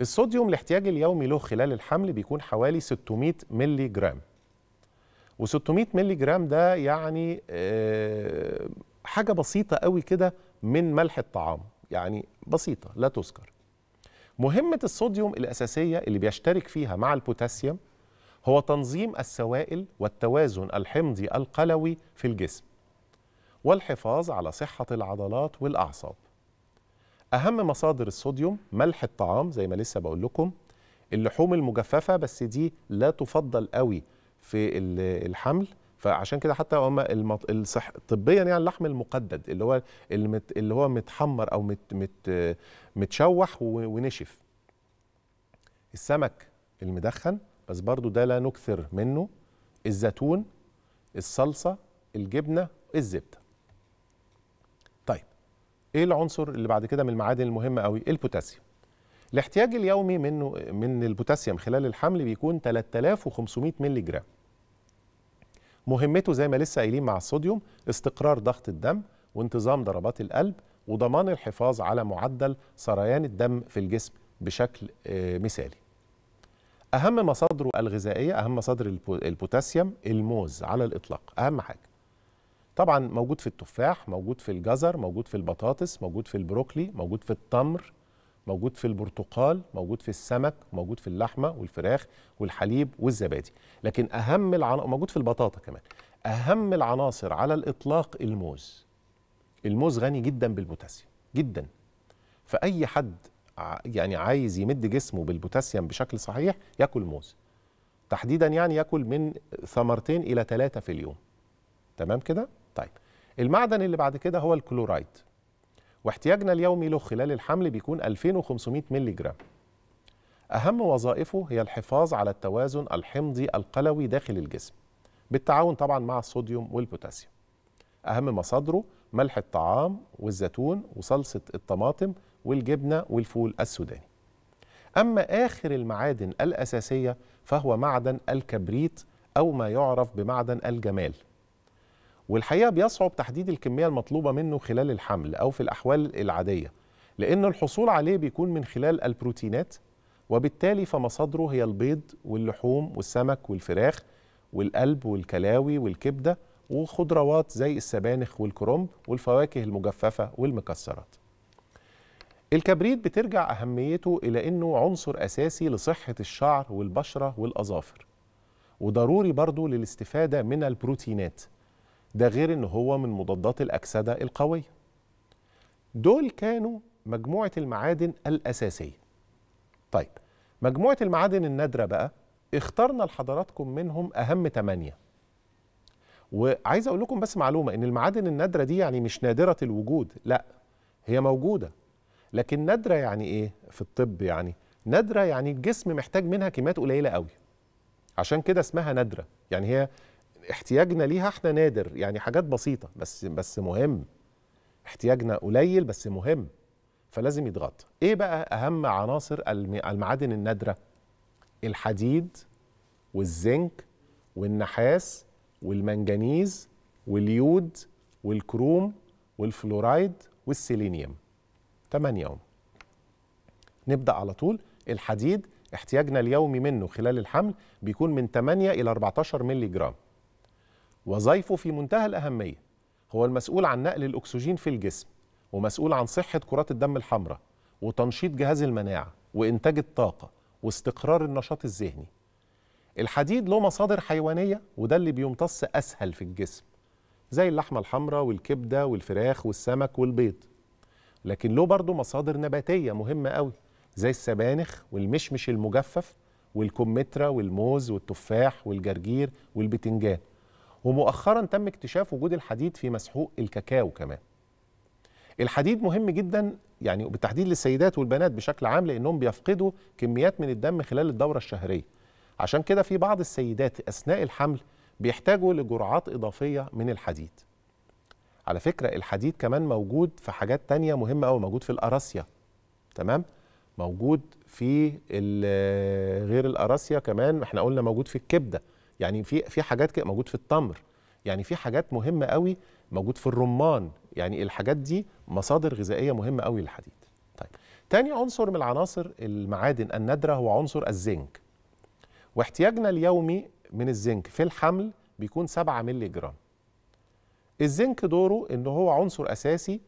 الصوديوم الاحتياج اليومي له خلال الحمل بيكون حوالي 600 ملي جرام و600 ملي جرام ده يعني آه، حاجة بسيطة قوي كده من ملح الطعام يعني بسيطة لا تذكر مهمة الصوديوم الأساسية اللي بيشترك فيها مع البوتاسيوم هو تنظيم السوائل والتوازن الحمضي القلوي في الجسم والحفاظ على صحة العضلات والأعصاب اهم مصادر الصوديوم ملح الطعام زي ما لسه بقول لكم اللحوم المجففه بس دي لا تفضل قوي في الحمل فعشان كده حتى هم المط... الصح... طبيا يعني اللحم المقدد اللي هو المت... اللي هو متحمر او مت... مت... متشوح و... ونشف السمك المدخن بس برضو ده لا نكثر منه الزيتون الصلصه الجبنه الزبده ايه العنصر اللي بعد كده من المعادن المهمه قوي البوتاسيوم الاحتياج اليومي منه من البوتاسيوم خلال الحمل بيكون 3500 مللي جرام مهمته زي ما لسه قايلين مع الصوديوم استقرار ضغط الدم وانتظام ضربات القلب وضمان الحفاظ على معدل سريان الدم في الجسم بشكل آه، مثالي أهم مصادره الغذائية أهم مصادر البوتاسيوم الموز على الإطلاق أهم حاجة طبعا موجود في التفاح موجود في الجزر موجود في البطاطس موجود في البروكلي موجود في التمر موجود في البرتقال موجود في السمك موجود في اللحمه والفراخ والحليب والزبادي لكن اهم العناصر موجود في البطاطا كمان اهم العناصر على الاطلاق الموز الموز غني جدا بالبوتاسيوم جدا فاي حد يعني عايز يمد جسمه بالبوتاسيوم بشكل صحيح ياكل موز تحديدا يعني ياكل من ثمرتين الى ثلاثه في اليوم تمام كده طيب المعدن اللي بعد كده هو الكلورايد واحتياجنا اليومي له خلال الحمل بيكون 2500 مللي جرام أهم وظائفه هي الحفاظ على التوازن الحمضي القلوي داخل الجسم بالتعاون طبعا مع الصوديوم والبوتاسيوم أهم مصادره ملح الطعام والزيتون وصلصة الطماطم والجبنة والفول السوداني أما آخر المعادن الأساسية فهو معدن الكبريت أو ما يعرف بمعدن الجمال والحقيقه بيصعب تحديد الكميه المطلوبه منه خلال الحمل او في الاحوال العاديه لان الحصول عليه بيكون من خلال البروتينات وبالتالي فمصادره هي البيض واللحوم والسمك والفراخ والقلب والكلاوي والكبده وخضروات زي السبانخ والكرنب والفواكه المجففه والمكسرات الكبريت بترجع أهميته إلى أنه عنصر أساسي لصحة الشعر والبشرة والأظافر وضروري برضه للاستفادة من البروتينات ده غير ان هو من مضادات الاكسده القويه دول كانوا مجموعه المعادن الاساسيه طيب مجموعه المعادن النادره بقى اخترنا لحضراتكم منهم اهم ثمانيه وعايز اقول لكم بس معلومه ان المعادن النادره دي يعني مش نادره الوجود لا هي موجوده لكن نادره يعني ايه في الطب يعني نادره يعني الجسم محتاج منها كميات قليله قوي عشان كده اسمها نادره يعني هي احتياجنا ليها احنا نادر يعني حاجات بسيطه بس بس مهم احتياجنا قليل بس مهم فلازم يتغطى ايه بقى اهم عناصر المعادن النادره الحديد والزنك والنحاس والمنجنيز واليود والكروم والفلورايد والسيلينيوم تمانية اهم نبدا على طول الحديد احتياجنا اليومي منه خلال الحمل بيكون من 8 الى 14 مللي جرام وظيفه في منتهى الأهمية هو المسؤول عن نقل الأكسجين في الجسم ومسؤول عن صحة كرات الدم الحمراء وتنشيط جهاز المناعة وإنتاج الطاقة واستقرار النشاط الذهني الحديد له مصادر حيوانية وده اللي بيمتص أسهل في الجسم زي اللحمة الحمراء والكبدة والفراخ والسمك والبيض لكن له برضه مصادر نباتية مهمة قوي زي السبانخ والمشمش المجفف والكمثرى والموز والتفاح والجرجير والبتنجان ومؤخرا تم اكتشاف وجود الحديد في مسحوق الكاكاو كمان الحديد مهم جدا يعني بالتحديد للسيدات والبنات بشكل عام لانهم بيفقدوا كميات من الدم خلال الدوره الشهريه عشان كده في بعض السيدات اثناء الحمل بيحتاجوا لجرعات اضافيه من الحديد على فكره الحديد كمان موجود في حاجات تانية مهمه قوي موجود في الاراسيا تمام موجود في غير الاراسيا كمان احنا قلنا موجود في الكبده يعني في في حاجات كده موجود في التمر يعني في حاجات مهمه قوي موجود في الرمان يعني الحاجات دي مصادر غذائيه مهمه قوي للحديد طيب تاني عنصر من العناصر المعادن النادره هو عنصر الزنك واحتياجنا اليومي من الزنك في الحمل بيكون 7 مللي جرام الزنك دوره ان هو عنصر اساسي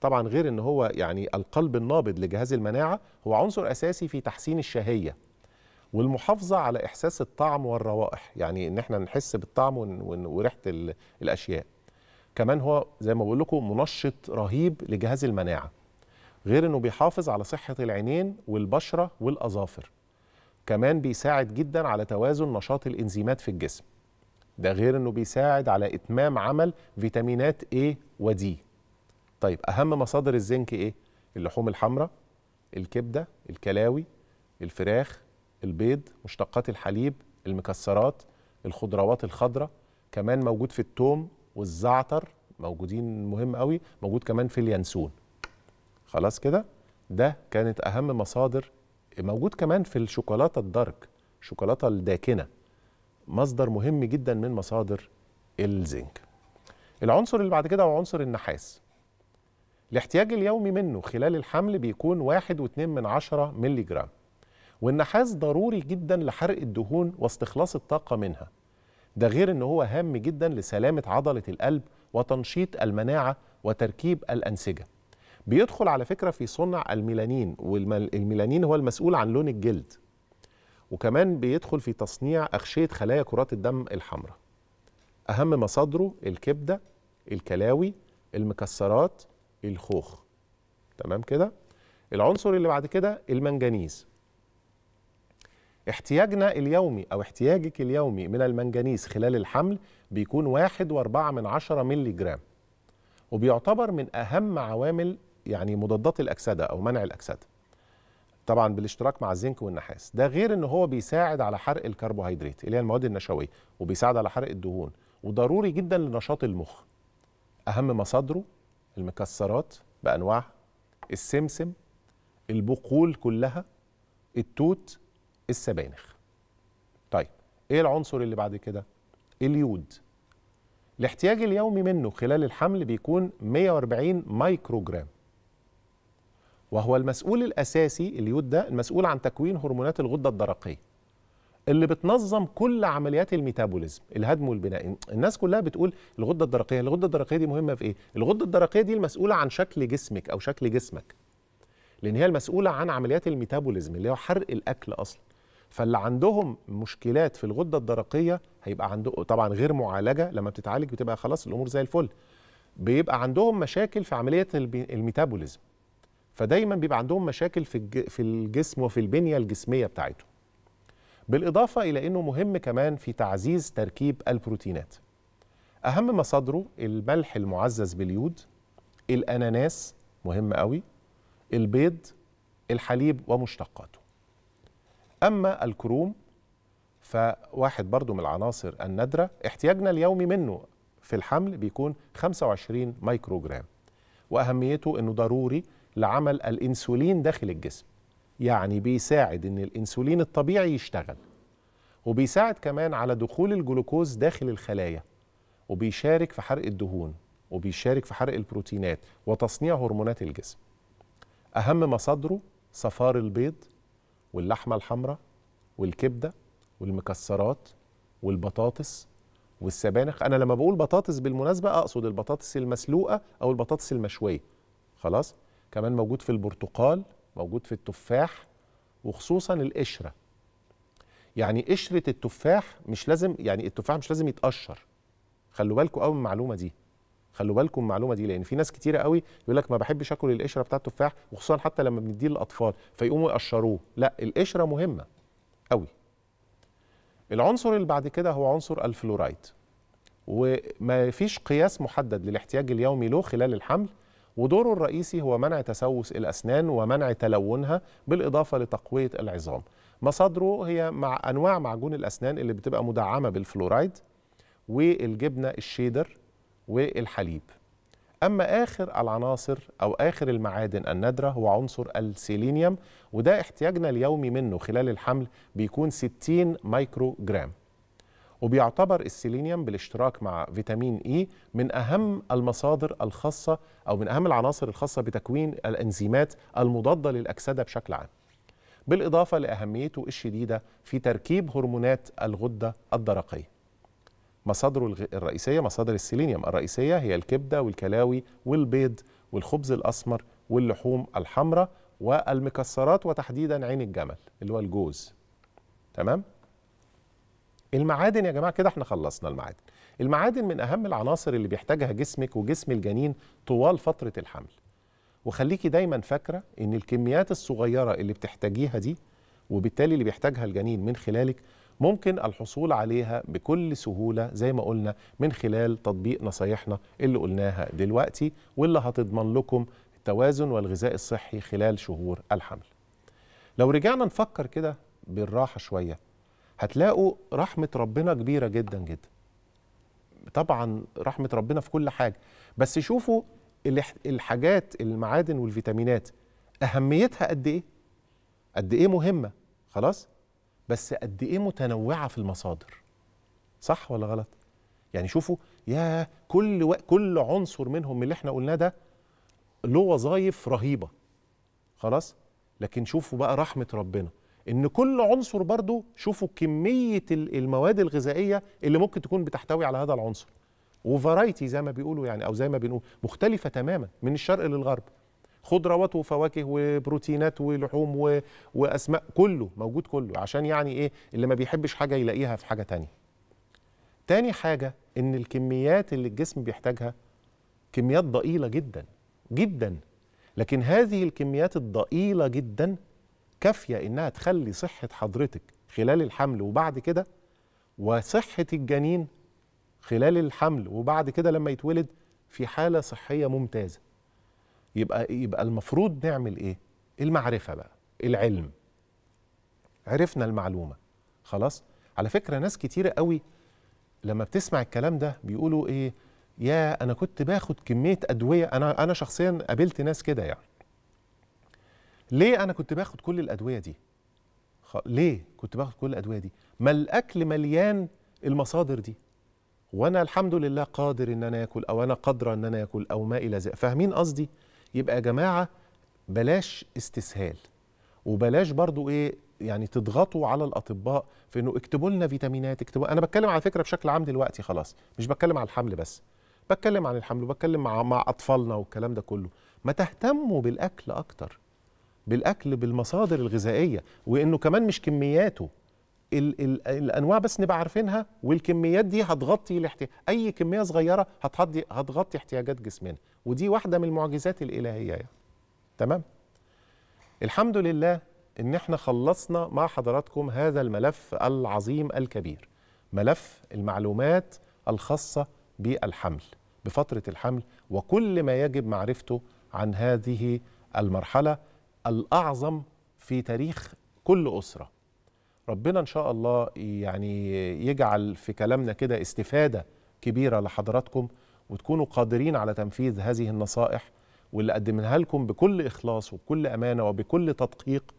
طبعا غير ان هو يعني القلب النابض لجهاز المناعه هو عنصر اساسي في تحسين الشهيه والمحافظه على احساس الطعم والروائح يعني ان احنا نحس بالطعم وريحه الاشياء كمان هو زي ما بقول لكم منشط رهيب لجهاز المناعه غير انه بيحافظ على صحه العينين والبشره والاظافر كمان بيساعد جدا على توازن نشاط الانزيمات في الجسم ده غير انه بيساعد على اتمام عمل فيتامينات A و D طيب اهم مصادر الزنك ايه اللحوم الحمراء الكبده الكلاوي الفراخ البيض مشتقات الحليب المكسرات الخضروات الخضراء كمان موجود في التوم والزعتر موجودين مهم قوي موجود كمان في اليانسون خلاص كده ده كانت اهم مصادر موجود كمان في الشوكولاته الدارك الشوكولاته الداكنه مصدر مهم جدا من مصادر الزنك العنصر اللي بعد كده هو عنصر النحاس الاحتياج اليومي منه خلال الحمل بيكون واحد واتنين من عشرة ميلي جرام والنحاس ضروري جدا لحرق الدهون واستخلاص الطاقة منها ده غير ان هو هام جدا لسلامة عضلة القلب وتنشيط المناعة وتركيب الأنسجة بيدخل على فكرة في صنع الميلانين والميلانين هو المسؤول عن لون الجلد وكمان بيدخل في تصنيع أغشية خلايا كرات الدم الحمراء أهم مصادره الكبدة الكلاوي المكسرات الخوخ تمام كده العنصر اللي بعد كده المنجنيز احتياجنا اليومي أو احتياجك اليومي من المنجنيز خلال الحمل بيكون واحد واربعة من عشرة ميلي جرام وبيعتبر من أهم عوامل يعني مضادات الأكسدة أو منع الأكسدة طبعا بالاشتراك مع الزنك والنحاس ده غير ان هو بيساعد على حرق الكربوهيدرات اللي هي المواد النشويه وبيساعد على حرق الدهون وضروري جدا لنشاط المخ اهم مصادره المكسرات بانواعها السمسم البقول كلها التوت السبانخ طيب ايه العنصر اللي بعد كده اليود الاحتياج اليومي منه خلال الحمل بيكون 140 مايكروجرام وهو المسؤول الأساسي اليود ده المسؤول عن تكوين هرمونات الغدة الدرقية اللي بتنظم كل عمليات الميتابوليزم الهدم والبناء الناس كلها بتقول الغدة الدرقية الغدة الدرقية دي مهمة في إيه؟ الغدة الدرقية دي المسؤولة عن شكل جسمك أو شكل جسمك لأن هي المسؤولة عن عمليات الميتابوليزم اللي هو حرق الأكل أصلا فاللي عندهم مشكلات في الغده الدرقيه هيبقى عنده طبعا غير معالجه لما بتتعالج بتبقى خلاص الامور زي الفل بيبقى عندهم مشاكل في عمليه الميتابوليزم فدايما بيبقى عندهم مشاكل في في الجسم وفي البنيه الجسميه بتاعته بالاضافه الى انه مهم كمان في تعزيز تركيب البروتينات اهم مصادره الملح المعزز باليود الاناناس مهم قوي البيض الحليب ومشتقاته أما الكروم فواحد برضو من العناصر النادرة احتياجنا اليومي منه في الحمل بيكون 25 مايكروجرام وأهميته أنه ضروري لعمل الإنسولين داخل الجسم يعني بيساعد أن الإنسولين الطبيعي يشتغل وبيساعد كمان على دخول الجلوكوز داخل الخلايا وبيشارك في حرق الدهون وبيشارك في حرق البروتينات وتصنيع هرمونات الجسم أهم مصادره صفار البيض واللحمه الحمراء والكبده والمكسرات والبطاطس والسبانخ انا لما بقول بطاطس بالمناسبه اقصد البطاطس المسلوقه او البطاطس المشويه خلاص كمان موجود في البرتقال موجود في التفاح وخصوصا القشره يعني قشره التفاح مش لازم يعني التفاح مش لازم يتقشر خلوا بالكم قوي من المعلومه دي خلوا بالكم المعلومه دي لان في ناس كتيره قوي يقول لك ما بحبش اكل القشره بتاعت التفاح وخصوصا حتى لما بنديه للاطفال فيقوموا يقشروه لا القشره مهمه قوي العنصر اللي بعد كده هو عنصر الفلورايد وما فيش قياس محدد للاحتياج اليومي له خلال الحمل ودوره الرئيسي هو منع تسوس الأسنان ومنع تلونها بالإضافة لتقوية العظام مصادره هي مع أنواع معجون الأسنان اللي بتبقى مدعمة بالفلورايد والجبنة الشيدر والحليب أما آخر العناصر أو آخر المعادن النادرة هو عنصر السيلينيوم وده احتياجنا اليومي منه خلال الحمل بيكون 60 مايكرو جرام وبيعتبر السيلينيوم بالاشتراك مع فيتامين إي e من أهم المصادر الخاصة أو من أهم العناصر الخاصة بتكوين الأنزيمات المضادة للأكسدة بشكل عام بالإضافة لأهميته الشديدة في تركيب هرمونات الغدة الدرقية مصادره الرئيسية مصادر السيلينيوم الرئيسية هي الكبدة والكلاوي والبيض والخبز الأسمر واللحوم الحمراء والمكسرات وتحديدا عين الجمل اللي هو الجوز تمام المعادن يا جماعة كده احنا خلصنا المعادن المعادن من أهم العناصر اللي بيحتاجها جسمك وجسم الجنين طوال فترة الحمل وخليكي دايما فاكرة إن الكميات الصغيرة اللي بتحتاجيها دي وبالتالي اللي بيحتاجها الجنين من خلالك ممكن الحصول عليها بكل سهولة زي ما قلنا من خلال تطبيق نصايحنا اللي قلناها دلوقتي واللي هتضمن لكم التوازن والغذاء الصحي خلال شهور الحمل لو رجعنا نفكر كده بالراحة شوية هتلاقوا رحمة ربنا كبيرة جدا جدا طبعا رحمة ربنا في كل حاجة بس شوفوا الحاجات المعادن والفيتامينات أهميتها قد إيه قد إيه مهمة خلاص بس قد ايه متنوعه في المصادر صح ولا غلط يعني شوفوا يا كل و... كل عنصر منهم من اللي احنا قلناه ده له وظايف رهيبه خلاص لكن شوفوا بقى رحمه ربنا ان كل عنصر برضو شوفوا كميه المواد الغذائيه اللي ممكن تكون بتحتوي على هذا العنصر وفرايتي زي ما بيقولوا يعني او زي ما بنقول مختلفه تماما من الشرق للغرب خضروات وفواكه وبروتينات ولحوم و... واسماء كله موجود كله عشان يعني ايه اللي ما بيحبش حاجه يلاقيها في حاجه تانية تاني حاجه ان الكميات اللي الجسم بيحتاجها كميات ضئيله جدا جدا لكن هذه الكميات الضئيله جدا كافيه انها تخلي صحه حضرتك خلال الحمل وبعد كده وصحه الجنين خلال الحمل وبعد كده لما يتولد في حاله صحيه ممتازه يبقى يبقى المفروض نعمل ايه المعرفه بقى العلم عرفنا المعلومه خلاص على فكره ناس كتيره قوي لما بتسمع الكلام ده بيقولوا ايه يا انا كنت باخد كميه ادويه انا انا شخصيا قابلت ناس كده يعني ليه انا كنت باخد كل الادويه دي ليه كنت باخد كل الادويه دي ما الاكل مليان المصادر دي وانا الحمد لله قادر ان انا اكل او انا قادره ان انا اكل او ما الى ذلك فاهمين قصدي يبقى يا جماعه بلاش استسهال وبلاش برضو ايه يعني تضغطوا على الاطباء في انه اكتبوا لنا فيتامينات اكتبوا انا بتكلم على فكره بشكل عام دلوقتي خلاص مش بتكلم على الحمل بس بتكلم عن الحمل وبتكلم مع مع اطفالنا والكلام ده كله ما تهتموا بالاكل اكتر بالاكل بالمصادر الغذائيه وانه كمان مش كمياته ال ال الانواع بس نبقى عارفينها والكميات دي هتغطي الاحتياج اي كميه صغيره هتغطي هتغطي احتياجات جسمنا ودي واحده من المعجزات الالهيه يعني. تمام الحمد لله ان احنا خلصنا مع حضراتكم هذا الملف العظيم الكبير ملف المعلومات الخاصه بالحمل بفتره الحمل وكل ما يجب معرفته عن هذه المرحله الاعظم في تاريخ كل اسره ربنا ان شاء الله يعني يجعل في كلامنا كده استفاده كبيره لحضراتكم وتكونوا قادرين على تنفيذ هذه النصائح واللي قدمناها لكم بكل اخلاص وبكل امانه وبكل تدقيق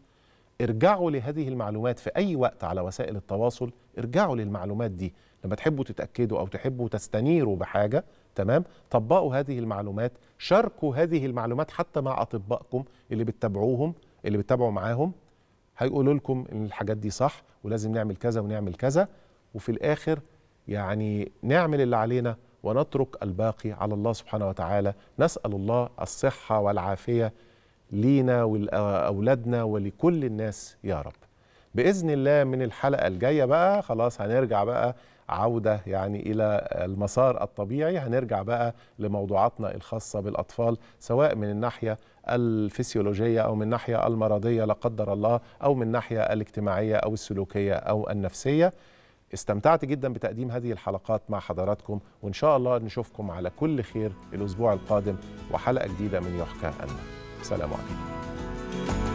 ارجعوا لهذه المعلومات في اي وقت على وسائل التواصل ارجعوا للمعلومات دي لما تحبوا تتاكدوا او تحبوا تستنيروا بحاجه تمام طبقوا هذه المعلومات شاركوا هذه المعلومات حتى مع اطبائكم اللي بتتابعوهم اللي بتتابعوا معاهم هيقولوا لكم الحاجات دي صح ولازم نعمل كذا ونعمل كذا وفي الاخر يعني نعمل اللي علينا ونترك الباقي على الله سبحانه وتعالى نسال الله الصحه والعافيه لينا ولاولادنا ولكل الناس يا رب باذن الله من الحلقه الجايه بقى خلاص هنرجع بقى عودة يعني إلى المسار الطبيعي هنرجع بقى لموضوعاتنا الخاصة بالأطفال سواء من الناحية الفسيولوجية أو من الناحية المرضية لا قدر الله أو من الناحية الاجتماعية أو السلوكية أو النفسية استمتعت جدا بتقديم هذه الحلقات مع حضراتكم وإن شاء الله نشوفكم على كل خير الأسبوع القادم وحلقة جديدة من يحكى أنا سلام عليكم